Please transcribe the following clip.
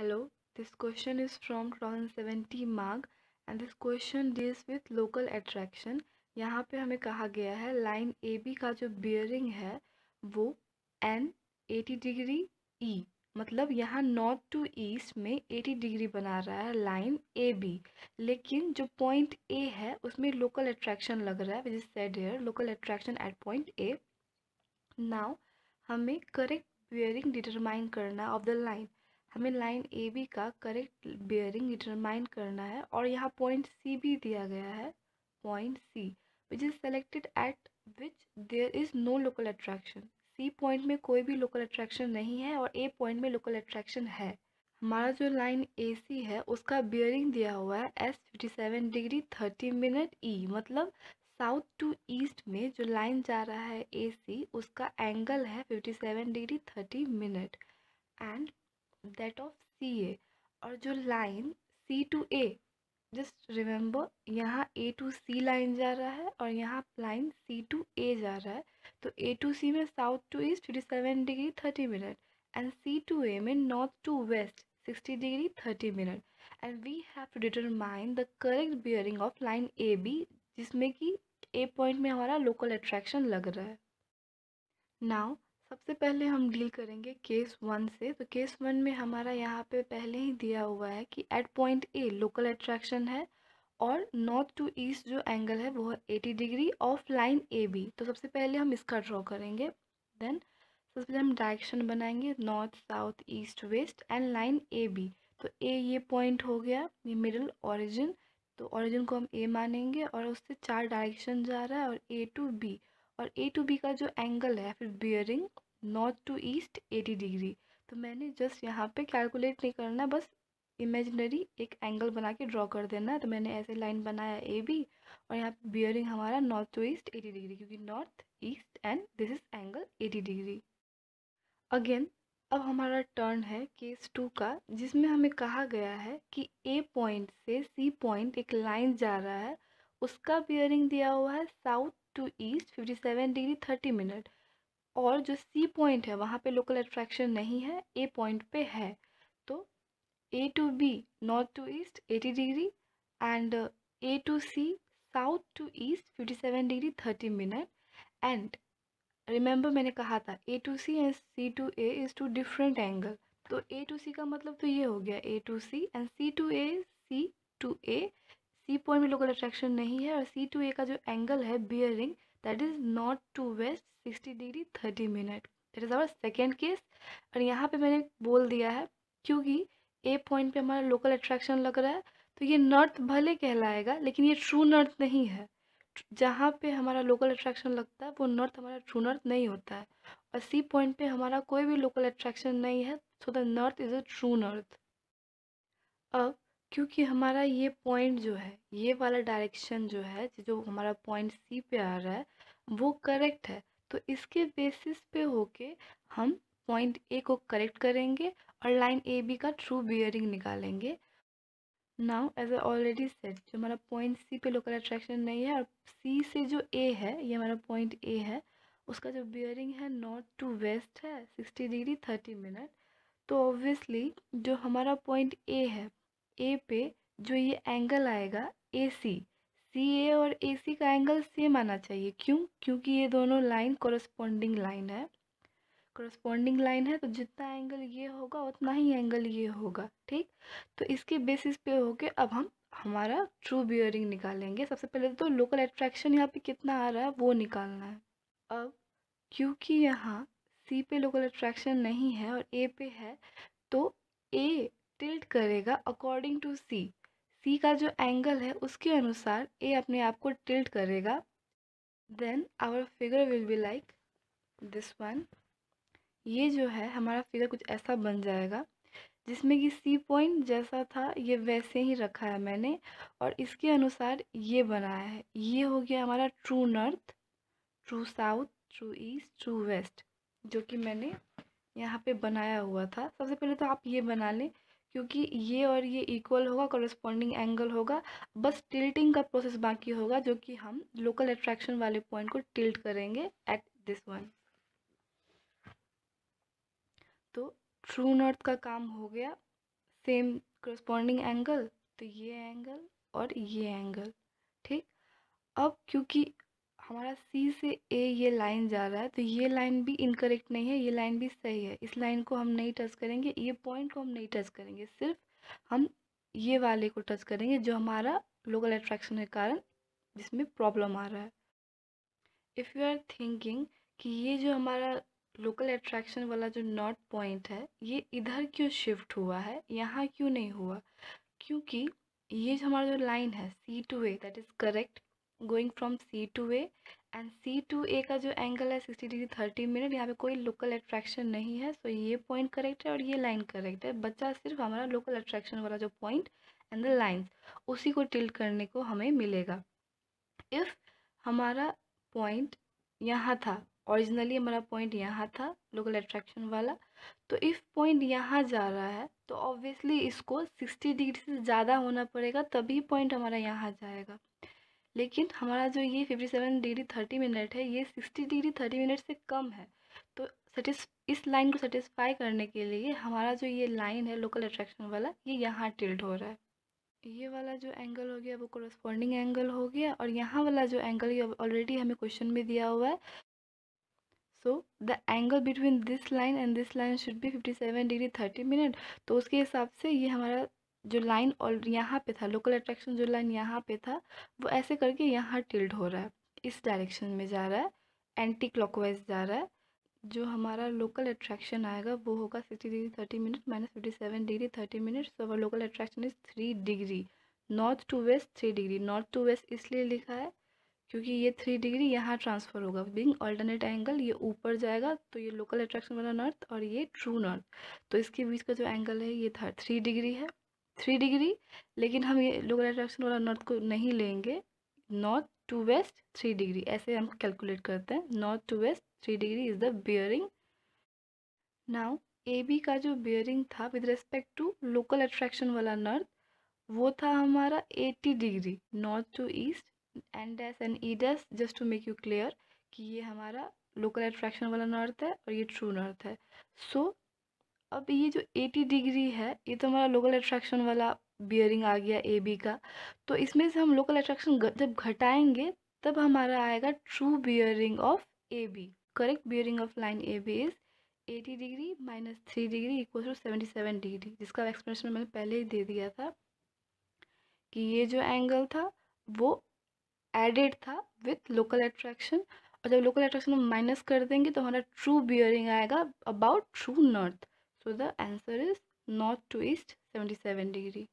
Hello, this question is from seventy mark and this question deals with local attraction यहाँ पे हमें कहा गया है लाइन ए बी का जो बियरिंग है वो एन एटी डिग्री ई मतलब यहाँ नॉर्थ टू ईस्ट में एटी डिग्री बना रहा है लाइन ए बी लेकिन जो पॉइंट ए है उसमें लोकल अट्रैक्शन लग रहा है which is said here local attraction at point A now हमें करेक्ट बियरिंग डिटरमाइन करना ऑफ द लाइन हमें लाइन ए बी का करेक्ट बियरिंग डिटरमाइन करना है और यहाँ पॉइंट सी भी दिया गया है point C which is selected at which there is no local attraction C point में कोई भी लोकल अट्रैक्शन नहीं है और ए पॉइंट में लोकल अट्रैक्शन है हमारा जो लाइन ए सी है उसका बियरिंग दिया हुआ है S fifty seven degree thirty minute E मतलब साउथ टू ईस्ट में जो लाइन जा रहा है ए सी उसका एंगल है fifty seven degree thirty minute and that of C A और जो line C to A just remember यहाँ ए टू सी लाइन जा रहा है और यहाँ लाइन सी टू ए जा रहा है तो ए टू सी में south to east fifty seven degree thirty minute and C to A में north to west sixty degree thirty minute and we have to determine the correct bearing of line A B जिसमें कि ए point में हमारा local attraction लग रहा है now सबसे पहले हम डील करेंगे केस वन से तो केस वन में हमारा यहाँ पे पहले ही दिया हुआ है कि at point A local attraction है और नॉर्थ टू ईस्ट जो एंगल है वो है eighty degree of line A B तो सबसे पहले हम इसका ड्रॉ करेंगे देन सबसे पहले हम डायरेक्शन बनाएंगे north south east west and line A B तो ए ये पॉइंट हो गया ये मिडल ऑरिजिन तो ऑरिजिन को हम ए मानेंगे और उससे चार डायरेक्शन जा रहा है और ए टू बी और ए टू बी का जो एंगल है फिर bearing north to east eighty degree तो मैंने जस्ट यहाँ पे कैलकुलेट नहीं करना बस इमेजनरी एक एंगल बना के ड्रॉ कर देना तो मैंने ऐसे लाइन बनाया ए बी और यहाँ पे बियरिंग हमारा north to east eighty degree क्योंकि north east and this is angle eighty degree again अब हमारा टर्न है केस टू का जिसमें हमें कहा गया है कि ए पॉइंट से सी पॉइंट एक लाइन जा रहा है उसका बियरिंग दिया हुआ है south to east 57 degree 30 minute और जो सी पॉइंट है वहाँ पे लोकल अट्रैक्शन नहीं है ए पॉइंट पे है तो A to B north to east 80 degree and A to C south to east 57 degree 30 minute and remember मैंने कहा था A to C and C to A is two different angle तो A to सी का मतलब तो ये हो गया A to C and C to A C to A C point में लोकल अट्रैक्शन नहीं है और सी टू ए का जो एंगल है bearing that is north to west sixty degree thirty minute that is our second case और यहाँ पे मैंने बोल दिया है क्योंकि ए पॉइंट पे हमारा लोकल अट्रैक्शन लग रहा है तो ये नॉर्थ भले कहलाएगा लेकिन ये ट्रू नॉर्थ नहीं है जहाँ पे हमारा लोकल अट्रैक्शन लगता है वो नॉर्थ हमारा ट्रू नॉर्थ नहीं होता है और सी पॉइंट पे हमारा कोई भी लोकल अट्रैक्शन नहीं है so the north is a true north अब क्योंकि हमारा ये पॉइंट जो है ये वाला डायरेक्शन जो है जो हमारा पॉइंट सी पे आ रहा है वो करेक्ट है तो इसके बेसिस पे होके हम पॉइंट ए को करेक्ट करेंगे और लाइन ए बी का ट्रू बियरिंग निकालेंगे now as A already set जो हमारा पॉइंट सी पे लोकल अट्रैक्शन नहीं है और सी से जो ए है ये हमारा पॉइंट ए है उसका जो बियरिंग है नॉर्थ टू वेस्ट है सिक्सटी डिग्री थर्टी मिनट तो ऑब्वियसली जो हमारा पॉइंट ए है ए पे जो ये एंगल आएगा ए सी सी ए और ए सी का एंगल सेम आना चाहिए क्यों क्योंकि ये दोनों लाइन कॉरस्पॉन्डिंग लाइन है कॉरस्पॉन्डिंग लाइन है तो जितना एंगल ये होगा उतना ही एंगल ये होगा ठीक तो इसके बेसिस पे होके अब हम हमारा ट्रू बियरिंग निकालेंगे सबसे पहले तो लोकल एट्रैक्शन यहाँ पे कितना आ रहा है वो निकालना है अब क्योंकि यहाँ सी पे लोकल एट्रैक्शन नहीं है और ए पे है तो ए टिल्ट करेगा अकॉर्डिंग टू सी सी का जो एंगल है उसके अनुसार ए अपने आप को टिल्ट करेगा then our figure will be like this one ये जो है हमारा फिगर कुछ ऐसा बन जाएगा जिसमें कि सी पॉइंट जैसा था ये वैसे ही रखा है मैंने और इसके अनुसार ये बनाया है ये हो गया हमारा true north true south true east true west जो कि मैंने यहाँ पे बनाया हुआ था सबसे पहले तो आप ये बना लें क्योंकि ये और ये इक्वल होगा कॉरेस्पॉन्डिंग एंगल होगा बस टिल्टिंग का प्रोसेस बाकी होगा जो कि हम लोकल अट्रैक्शन वाले पॉइंट को टिल्ट करेंगे एट दिस वन तो ट्रू नॉर्थ का काम हो गया सेम कॉरेस्पॉन्डिंग एंगल तो ये एंगल और ये एंगल ठीक अब क्योंकि हमारा सी से ए ये लाइन जा रहा है तो ये लाइन भी इनकरेक्ट नहीं है ये लाइन भी सही है इस लाइन को हम नहीं टच करेंगे ये पॉइंट को हम नहीं टच करेंगे सिर्फ हम ये वाले को टच करेंगे जो हमारा लोकल अट्रैक्शन के कारण जिसमें प्रॉब्लम आ रहा है इफ़ यू आर थिंकिंग कि ये जो हमारा लोकल अट्रैक्शन वाला जो नॉट पॉइंट है ये इधर क्यों शिफ्ट हुआ है यहाँ क्यों नहीं हुआ क्योंकि ये जो हमारा जो लाइन है C to A that is correct going from C to A and C to A का जो एंगल है सिक्सटी डिग्री थर्टी मिनट यहाँ पे कोई लोकल अट्रैक्शन नहीं है सो so ये पॉइंट करेक्ट है और ये लाइन करेक्ट है बच्चा सिर्फ हमारा लोकल अट्रैक्शन वाला जो पॉइंट एंड द लाइन्स उसी को टिल्ट करने को हमें मिलेगा इफ़ हमारा पॉइंट यहाँ था ऑरिजिनली हमारा पॉइंट यहाँ था लोकल अट्रैक्शन वाला तो इफ़ पॉइंट यहाँ जा रहा है तो ऑब्वियसली इसको सिक्सटी डिग्री से ज़्यादा होना पड़ेगा तभी पॉइंट हमारा यहाँ जाएगा लेकिन हमारा जो ये fifty seven degree thirty minute है ये सिक्सटी डिग्री थर्टी मिनट से कम है तो सेटिस इस लाइन को सेटिस्फाई करने के लिए हमारा जो ये लाइन है लोकल अट्रैक्शन वाला ये यहाँ टिल्ट हो रहा है ये वाला जो एंगल हो गया वो कोरस्पॉन्डिंग एंगल हो गया और यहाँ वाला जो एंगल ये ऑलरेडी हमें क्वेश्चन में दिया हुआ है so the angle between this line and this line should be seven degree thirty minute तो उसके हिसाब से ये हमारा जो लाइन और यहाँ पे था लोकल अट्रैक्शन जो लाइन यहाँ पे था वो ऐसे करके यहाँ टिल्ड हो रहा है इस डायरेक्शन में जा रहा है एंटी क्लॉकवाइज जा रहा है जो हमारा लोकल अट्रैक्शन आएगा वो होगा sixty degree thirty minute minus fifty seven degree thirty minute so our local attraction is three degree north to west three degree north to west इसलिए लिखा है क्योंकि ये थ्री डिग्री यहाँ ट्रांसफ़र होगा बिंग ऑल्टरनेट एंगल ये ऊपर जाएगा तो ये लोकल अट्रैक्शन वाला नॉर्थ और ये ट्रू नॉर्थ तो इसके बीच का जो एंगल है ये थ्री डिग्री है थ्री डिग्री लेकिन हम ये लोअर अट्रैक्शन वाला नॉर्थ को नहीं लेंगे north to west three degree ऐसे हम कैलकुलेट करते हैं north to west three degree is the bearing now A B का जो बियरिंग था with respect to local attraction वाला नॉर्थ वो था हमारा eighty degree north to east N dash and E dash just to make you clear कि ये हमारा लोकल अट्रैक्शन वाला नॉर्थ है और ये ट्रू नॉर्थ है सो अब ये जो 80 डिग्री है ये तो हमारा लोकल अट्रैक्शन वाला बियरिंग आ गया ए बी का तो इसमें से हम लोकल अट्रैक्शन जब घटाएंगे तब हमारा आएगा true bearing of A B correct bearing of line A B is 80 degree minus three degree equal to seventy seven degree जिसका एक्सप्रेशन मैंने पहले ही दे दिया था कि ये जो एंगल था वो एडेड था विथ लोकल अट्रैक्शन और जब लोकल अट्रैक्शन हम माइनस कर देंगे तो हमारा ट्रू बियरिंग आएगा about true north So the answer is north to east 77 degree.